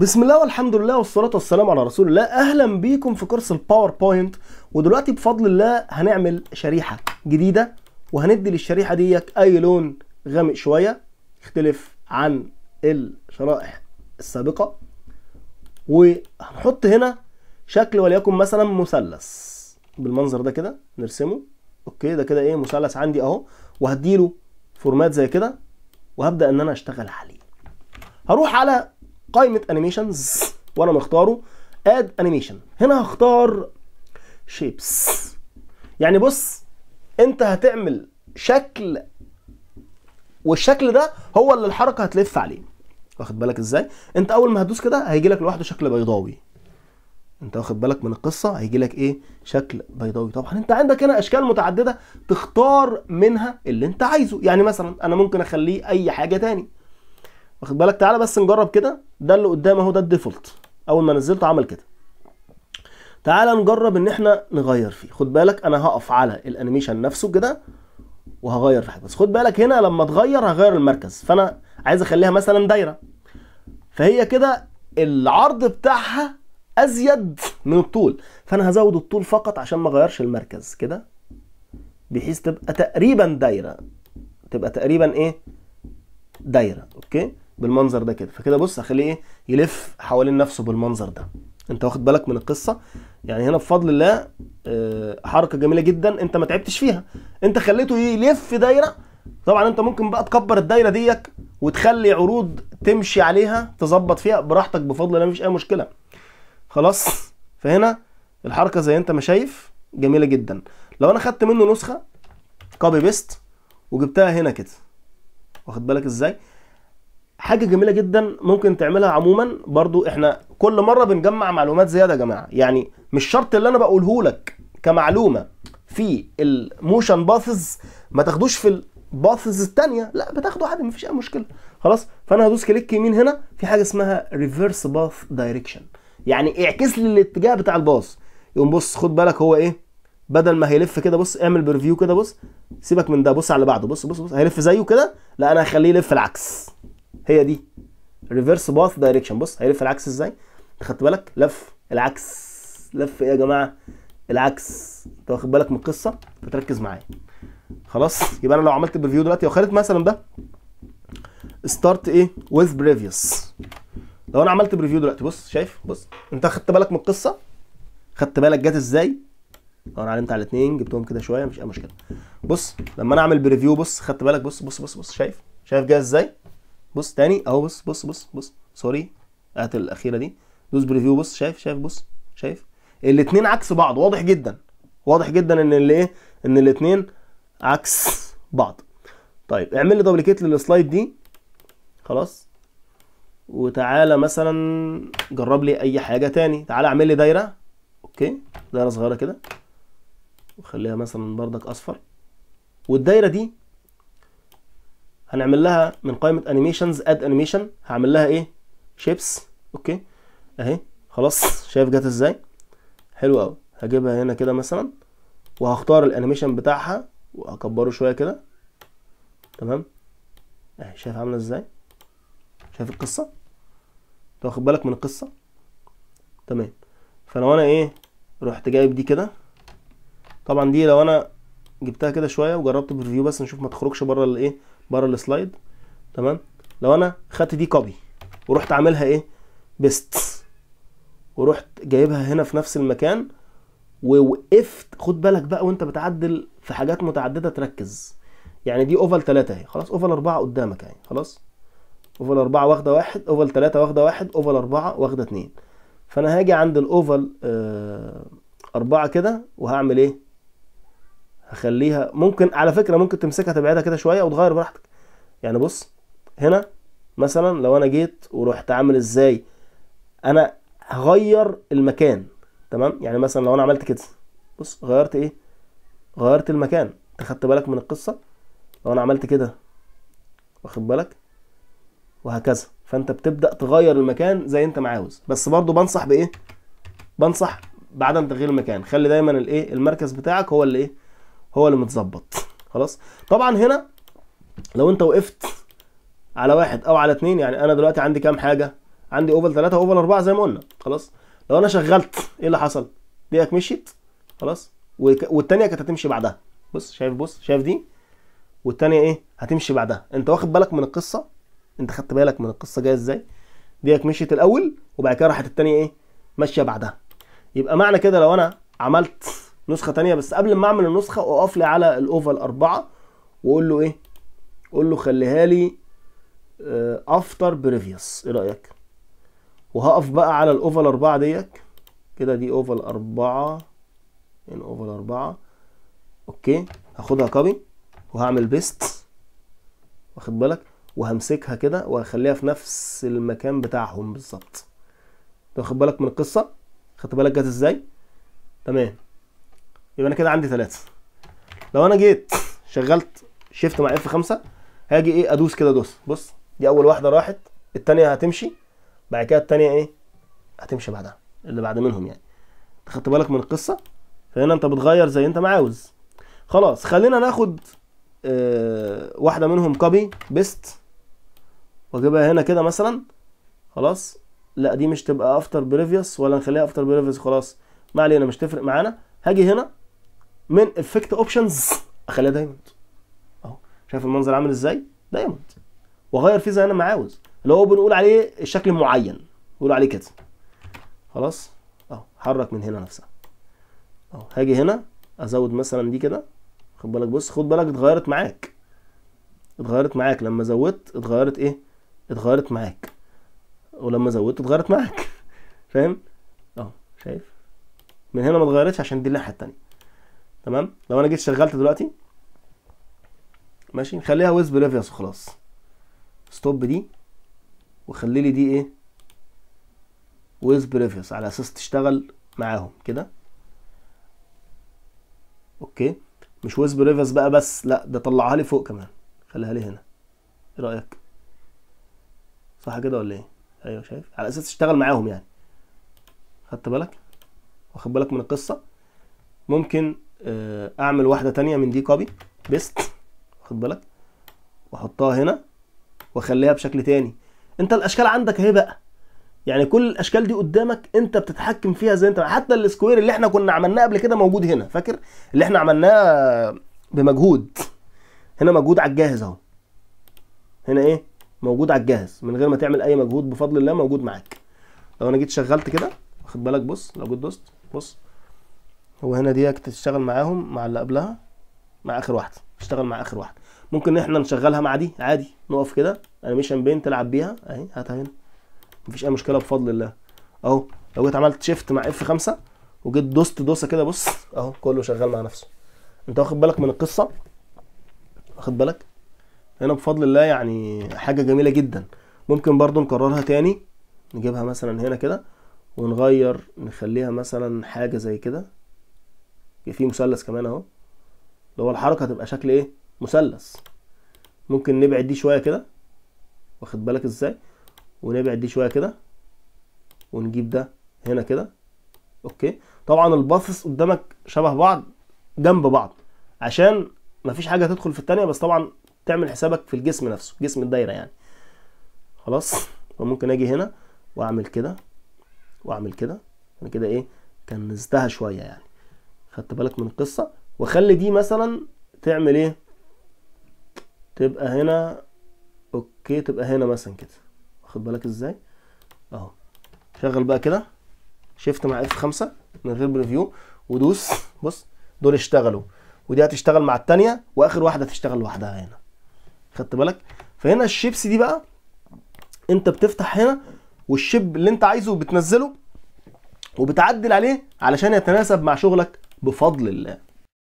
بسم الله والحمد لله والصلاة والسلام على رسول الله أهلا بيكم في كورس الباوربوينت ودلوقتي بفضل الله هنعمل شريحة جديدة وهندي للشريحة دي أي لون غامق شوية يختلف عن الشرائح السابقة وهنحط هنا شكل وليكن مثلا مثلث بالمنظر ده كده نرسمه اوكي ده كده ايه مثلث عندي اهو وهديله فورمات زي كده وهبدأ ان انا اشتغل عليه هروح على قائمه انيميشنز وانا مختاره اد انيميشن هنا هختار شيبس يعني بص انت هتعمل شكل والشكل ده هو اللي الحركه هتلف عليه واخد بالك ازاي انت اول ما هتدوس كده هيجي لك لوحده شكل بيضاوي انت واخد بالك من القصه هيجي لك ايه شكل بيضاوي طبعا انت عندك هنا اشكال متعدده تختار منها اللي انت عايزه يعني مثلا انا ممكن اخليه اي حاجه تاني واخد بالك تعالى بس نجرب كده ده اللي قدام اهو ده الديفولت اول ما نزلته عمل كده تعالى نجرب ان احنا نغير فيه خد بالك انا هقف على الانيميشن نفسه كده وهغير في حاجه بس خد بالك هنا لما تغير هغير المركز فانا عايز اخليها مثلا دايره فهي كده العرض بتاعها ازيد من الطول فانا هزود الطول فقط عشان ما اغيرش المركز كده بحيث تبقى تقريبا دايره تبقى تقريبا ايه دايره اوكي بالمنظر ده كده فكده بص هخليه ايه يلف حوالين نفسه بالمنظر ده انت واخد بالك من القصه يعني هنا بفضل الله آه، حركه جميله جدا انت ما تعبتش فيها انت خليته يلف دايره طبعا انت ممكن بقى تكبر الدايره ديك وتخلي عروض تمشي عليها تظبط فيها براحتك بفضل الله مفيش اي مشكله خلاص فهنا الحركه زي انت ما شايف جميله جدا لو انا خدت منه نسخه كوبي بيست وجبتها هنا كده واخد بالك ازاي حاجه جميله جدا ممكن تعملها عموما برضو احنا كل مره بنجمع معلومات زياده يا جماعه يعني مش شرط اللي انا بقوله لك كمعلومه في الموشن باثز ما تاخدوش في الباثز الثانيه لا بتاخده عادي مفيش اي مشكله خلاص فانا هدوس كليك يمين هنا في حاجه اسمها ريفرس باث دايركشن يعني اعكس لي الاتجاه بتاع الباص يقوم بص خد بالك هو ايه بدل ما هيلف كده بص اعمل بريفيو كده بص سيبك من ده بص على اللي بعده بص بص بص هيلف زيه كده لا انا هخليه يلف العكس هي دي ريفرس باث دايركشن بص هيلف العكس ازاي خدت بالك لف العكس لف ايه يا جماعه العكس انت واخد بالك من القصه فتركز معايا خلاص يبقى انا لو عملت بريفيو دلوقتي لو خدت مثلا ده ستارت ايه ويز بريفيوس لو انا عملت بريفيو دلوقتي بص شايف بص انت خدت بالك من القصه خدت بالك جت ازاي انا علمت على الاثنين جبتهم كده شويه مش اي مشكله بص لما انا اعمل بريفيو بص خدت بالك بص بص بص بص شايف شايف جه ازاي بص تاني اهو بص بص بص بص سوري آية هات الاخيره دي دوس بريفيو بص شايف شايف بص شايف الاثنين عكس بعض واضح جدا واضح جدا ان اللي ايه ان الاثنين عكس بعض طيب اعمل لي دبليكيت للسلايد دي خلاص وتعالى مثلا جرب لي اي حاجه تاني تعالى اعمل لي دايره اوكي دايره صغيره كده وخليها مثلا بردك اصفر والدايره دي هنعمل لها من قائمه انيميشنز اد انيميشن هعمل لها ايه شيبس اوكي اهي خلاص شايف جت ازاي حلو قوي هجيبها هنا كده مثلا وهختار الانيميشن بتاعها واكبره شويه كده تمام اهي شايف عامله ازاي شايف القصه انت واخد بالك من القصه تمام فلو انا ايه رحت جايب دي كده طبعا دي لو انا جبتها كده شويه وجربت بريفيو بس نشوف ما تخرجش بره الايه بره السلايد تمام لو انا خدت دي كوبي ورحت عاملها ايه بيست ورحت جايبها هنا في نفس المكان ووقفت خد بالك بقى وانت بتعدل في حاجات متعدده تركز يعني دي اوفال 3 اهي خلاص اوفال 4 قدامك اهي خلاص اوفال 4 واخده 1 اوفال 3 واخده 1 اوفال 4 واخده 2 فانا هاجي عند الاوفال 4 آه كده وهعمل ايه هخليها ممكن على فكره ممكن تمسكها تبعدها كده شويه وتغير براحتك يعني بص هنا مثلا لو انا جيت ورحت عامل ازاي انا هغير المكان تمام يعني مثلا لو انا عملت كده بص غيرت ايه غيرت المكان انت خدت بالك من القصه لو انا عملت كده واخد بالك وهكذا فانت بتبدا تغير المكان زي انت ما عاوز بس برضو بنصح بايه بنصح بعدم تغيير المكان خلي دايما الايه المركز بتاعك هو اللي ايه هو اللي متظبط خلاص طبعا هنا لو انت وقفت على واحد او على اتنين يعني انا دلوقتي عندي كام حاجه عندي اوفل ثلاثة اوفل أربعة زي ما قلنا خلاص لو انا شغلت ايه اللي حصل ديك مشيت خلاص والتانية كانت هتمشي بعدها بص شايف بص شايف دي والتانية ايه هتمشي بعدها انت واخد بالك من القصه انت خدت بالك من القصه جايه ازاي ديك مشيت الاول وبعد كده راحت التانية ايه ماشيه بعدها يبقى معنى كده لو انا عملت نسخه ثانيه بس قبل ما اعمل النسخه اقف لي على الاوفال اربعه واقول له ايه اقول له خليها لي افتر آه، بريفيوس ايه رايك وهقف بقى على الاوفال اربعه ديت كده دي اوفال اربعه ان يعني اوفال اربعه اوكي هاخدها كوبي وهعمل بيست واخد بالك وهمسكها كده وهخليها في نفس المكان بتاعهم بالظبط واخد بالك من القصه خدت بالك جت ازاي تمام يبقى انا كده عندي ثلاثه لو انا جيت شغلت شيفت مع اف 5 هاجي ايه ادوس كده دوس بص دي اول واحده راحت الثانيه هتمشي بعد كده الثانيه ايه هتمشي بعدها اللي بعد منهم يعني خدت بالك من القصه فهنا انت بتغير زي انت ما عاوز خلاص خلينا ناخد آه واحده منهم كوبي بيست واجيبها هنا كده مثلا خلاص لا دي مش تبقى افتر بريفيوس ولا نخليها افتر بريفيوس خلاص ما علينا مش تفرق معانا هاجي هنا من افكت اوبشنز اخليها دايموند اهو شايف المنظر عامل ازاي دايموند واغير فيه زي انا ما عاوز اللي هو بنقول عليه الشكل معين بنقول عليه كده خلاص اهو حرك من هنا نفسها اهو هاجي هنا ازود مثلا دي كده خد بالك بص خد بالك اتغيرت معاك اتغيرت معاك لما زودت اتغيرت ايه اتغيرت معاك ولما زودت اتغيرت معاك فاهم اهو شايف من هنا ما اتغيرتش عشان دي الناحيه التانيه تمام لو انا جيت شغلت دلوقتي ماشي نخليها ويز بريفيس وخلاص ستوب دي وخلي لي دي ايه ويز بريفيس على اساس تشتغل معاهم كده اوكي مش ويز بريفيس بقى بس لا ده طلعها لي فوق كمان خليها لي هنا ايه رايك صح كده ولا ايه ايوه شايف على اساس تشتغل معاهم يعني خدت بالك واخد بالك من القصه ممكن آه، اعمل واحده تانية من دي كوبي بيست واخد بالك واحطها هنا واخليها بشكل تاني انت الاشكال عندك اهي بقى يعني كل الاشكال دي قدامك انت بتتحكم فيها زي انت حتى السكوير اللي احنا كنا عملناه قبل كده موجود هنا فاكر اللي احنا عملناه بمجهود هنا مجهود على الجاهز اهو هنا ايه موجود على الجاهز من غير ما تعمل اي مجهود بفضل الله موجود معاك لو انا جيت شغلت كده واخد بالك بص لو جيت دوست بص وهنا ديك تشتغل معاهم مع اللي قبلها مع اخر واحده تشتغل مع اخر واحده ممكن احنا نشغلها مع دي عادي نقف كده انيميشن بين تلعب بيها اهي هاتها هنا مفيش اي مشكله بفضل الله اهو لو جيت عملت شيفت مع اف 5 وجيت دوست دوسه كده بص اهو كله شغال مع نفسه انت واخد بالك من القصه واخد بالك هنا بفضل الله يعني حاجه جميله جدا ممكن برضو نكررها تاني نجيبها مثلا هنا كده ونغير نخليها مثلا حاجه زي كده في مثلث كمان اهو اللي هو الحركه هتبقى شكل ايه مثلث ممكن نبعد دي شويه كده واخد بالك ازاي ونبعد دي شويه كده ونجيب ده هنا كده اوكي طبعا الباصص قدامك شبه بعض جنب بعض عشان مفيش حاجه هتدخل في الثانيه بس طبعا تعمل حسابك في الجسم نفسه جسم الدايره يعني خلاص فممكن اجي هنا واعمل كده واعمل كده انا كده ايه كنستها شويه يعني خدت بالك من القصة وخلي دي مثلا تعمل ايه تبقى هنا اوكي تبقى هنا مثلا كده واخد بالك ازاي اهو شغل بقى كده شيفت مع اف 5 من غير بريفيو ودوس بص دول اشتغلوا ودي هتشتغل مع الثانيه واخر واحده هتشتغل لوحدها هنا خدت بالك فهنا الشيبس دي بقى انت بتفتح هنا والشيب اللي انت عايزه بتنزله وبتعدل عليه علشان يتناسب مع شغلك بفضل الله